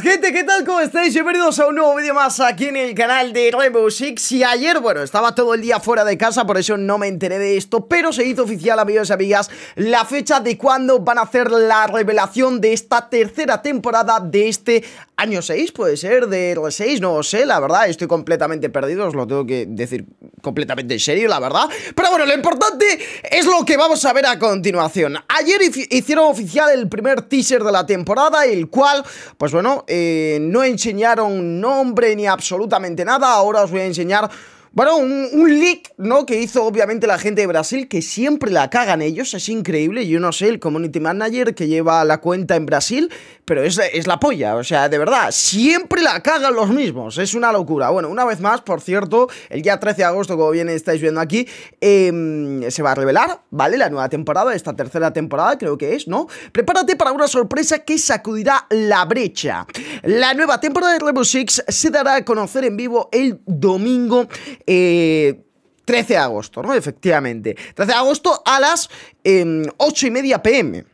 gente, ¿qué tal? ¿Cómo estáis? Bienvenidos a un nuevo vídeo más aquí en el canal de Rainbow Six Y ayer, bueno, estaba todo el día fuera de casa, por eso no me enteré de esto Pero se hizo oficial, amigos y amigas, la fecha de cuando van a hacer la revelación de esta tercera temporada de este año 6, puede ser, de 6, no lo sé, la verdad, estoy completamente perdido, os lo tengo que decir completamente en serio, la verdad. Pero bueno, lo importante es lo que vamos a ver a continuación. Ayer hicieron oficial el primer teaser de la temporada, el cual, pues bueno, eh, no enseñaron nombre ni absolutamente nada. Ahora os voy a enseñar bueno, un, un, leak, ¿no? Que hizo obviamente la gente de Brasil, que siempre la cagan ellos, es increíble. Yo no sé, el community manager que lleva la cuenta en Brasil, pero es, es la polla, o sea, de verdad, siempre la cagan los mismos, es una locura. Bueno, una vez más, por cierto, el día 13 de agosto, como bien estáis viendo aquí, em, se va a revelar, ¿vale? La nueva temporada, esta tercera temporada, creo que es, ¿no? Prepárate para una sorpresa que sacudirá la brecha. La nueva temporada de Rebel Six se dará a conocer en vivo el domingo 13 eh, de agosto, ¿no? Efectivamente. 13 de agosto a las 8 em, y media pm.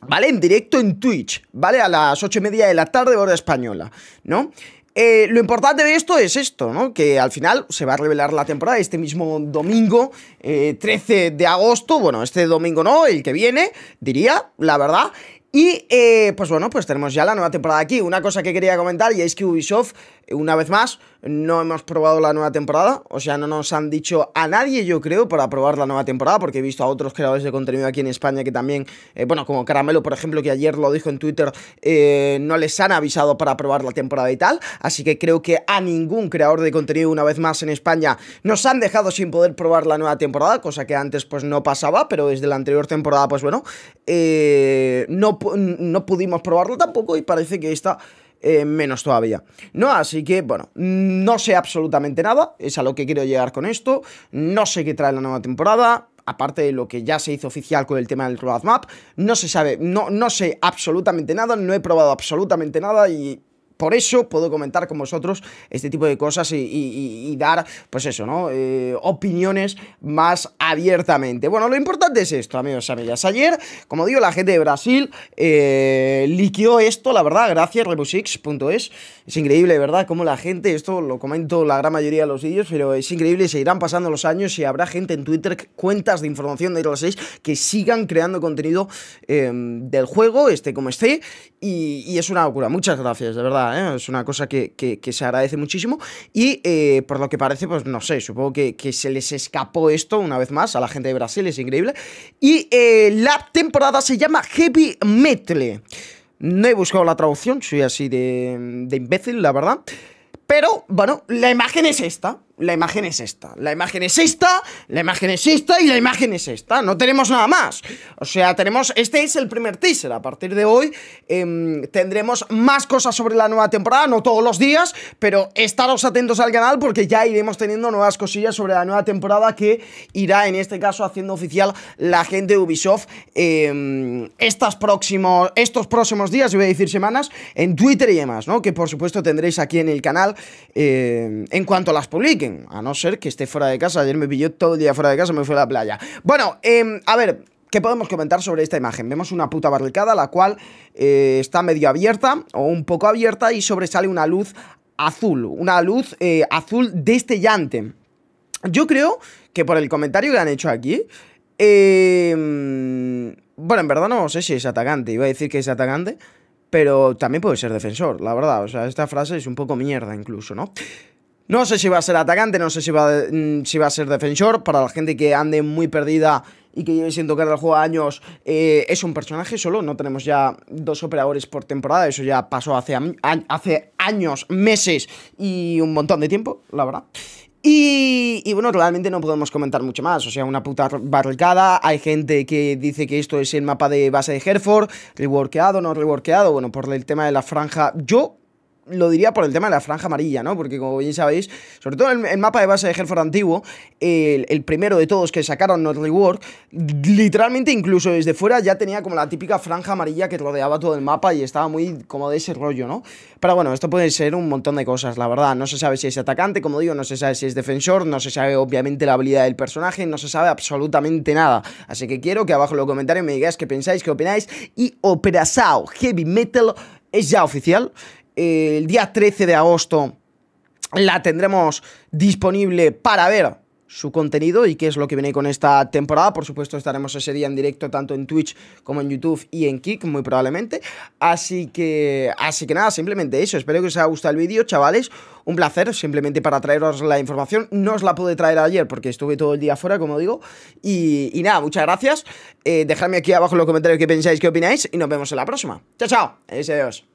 ¿Vale? En directo en Twitch, ¿vale? A las 8 y media de la tarde, hora española, ¿no? Eh, lo importante de esto es esto, ¿no? Que al final se va a revelar la temporada este mismo domingo, 13 eh, de agosto, bueno, este domingo no, el que viene, diría, la verdad. Y eh, pues bueno, pues tenemos ya la nueva temporada aquí. Una cosa que quería comentar y es que Ubisoft, una vez más, no hemos probado la nueva temporada. O sea, no nos han dicho a nadie, yo creo, para probar la nueva temporada, porque he visto a otros creadores de contenido aquí en España que también, eh, bueno, como Caramelo, por ejemplo, que ayer lo dijo en Twitter, eh, no les han avisado para probar la temporada y tal. Así que creo que a ningún creador de contenido, una vez más en España, nos han dejado sin poder probar la nueva temporada, cosa que antes pues no pasaba, pero desde la anterior temporada, pues bueno, no no, pudimos probarlo tampoco y parece que está eh, menos todavía. No, así que bueno, no sé absolutamente nada, es a lo que quiero llegar con esto, no sé qué trae la nueva temporada, aparte de lo que ya se hizo oficial con el tema del roadmap, no se sabe, no, no sé absolutamente nada, no he probado absolutamente nada y por eso puedo comentar con vosotros este tipo de cosas y, dar, pues eso, ¿no? Eh, opiniones más abiertamente. Bueno, lo importante es esto, amigos y amigas. Ayer, como digo, la gente de Brasil eh, esto, la verdad, gracias, Rebusix.es. Es increíble, ¿verdad? Como la gente, esto lo comento la gran mayoría de los vídeos, pero es increíble, se irán pasando los años y habrá gente en Twitter, cuentas de información de los 6 que sigan creando contenido eh, del juego, este como esté, y es una locura. Muchas gracias, de verdad. ¿eh? es una cosa que, se agradece muchísimo. Y eh, por lo que parece, pues no sé, supongo que, que, se les escapó esto una vez más a la gente de Brasil, es increíble. Y eh, la temporada se llama Heavy Metal. No he buscado la traducción, soy así de, de imbécil, la verdad. Pero bueno, la imagen es esta la imagen es esta, la imagen es esta, la imagen es esta y la imagen es esta. No tenemos nada más. O sea, tenemos. Este es el primer teaser. A partir de hoy em, tendremos más cosas sobre la nueva temporada, no todos los días, pero estaros atentos al canal porque ya iremos teniendo nuevas cosillas sobre la nueva temporada que irá en este caso haciendo oficial la gente de Ubisoft em, estas próximos, estos próximos días, voy a decir semanas, en Twitter y demás, ¿no? Que por supuesto tendréis aquí en el canal em, en cuanto las publiquen a no ser que esté fuera de casa. Ayer me pilló todo el día fuera de casa, me fui a la playa. Bueno, em, a ver, ¿Qué podemos comentar sobre esta imagen? Vemos una puta barricada, la cual eh, está medio abierta o un poco abierta y sobresale una luz azul, una luz eh, azul destellante. Yo creo que por el comentario que han hecho aquí, em, bueno, en verdad no sé si es atacante, iba a decir que es atacante, pero también puede ser defensor, la verdad. O sea, esta frase es un poco mierda incluso, ¿no? No sé si va a ser atacante, no sé mm, si va, a ser defensor. Para la gente que ande muy perdida y que lleve sin tocar el juego años, eh, es un personaje solo. No tenemos ya dos operadores por temporada. Eso ya pasó hace, años, meses y un montón de tiempo, la verdad. Y, bueno, realmente no podemos comentar mucho más, o sea, una puta barricada, hay gente que dice que esto es el mapa de base de Hereford, reworkeado, no reworkeado, bueno, por el tema de la franja, yo lo diría por el tema de la franja amarilla, ¿no? Porque como bien sabéis, sobre todo el, el mapa de base de Hereford antiguo, el, primero de todos que sacaron Not Rework, literalmente incluso desde fuera ya tenía como la típica franja amarilla que rodeaba todo el mapa y estaba muy como de ese rollo, ¿no? Pero bueno, esto puede ser un montón de cosas, la verdad. No se sabe si es atacante, como digo, no se sabe si es defensor, no se sabe obviamente la habilidad del personaje, no se sabe absolutamente nada. Así que quiero que abajo en los comentarios me digáis qué pensáis, qué opináis y Opera Heavy Metal es ya oficial el día 13 de agosto la tendremos disponible para ver su contenido y qué es lo que viene con esta temporada. Por supuesto, estaremos ese día en directo tanto en Twitch como en YouTube y en Kick, muy probablemente. Así que, así que nada, simplemente eso. Espero que os haya gustado el vídeo, chavales. Un placer, simplemente para traeros la información. No os la pude traer ayer porque estuve todo el día fuera, como digo. Y, nada, muchas gracias. Eh, dejadme aquí abajo en los comentarios qué pensáis, qué opináis. Y nos vemos en la próxima. Chao, chao. adiós.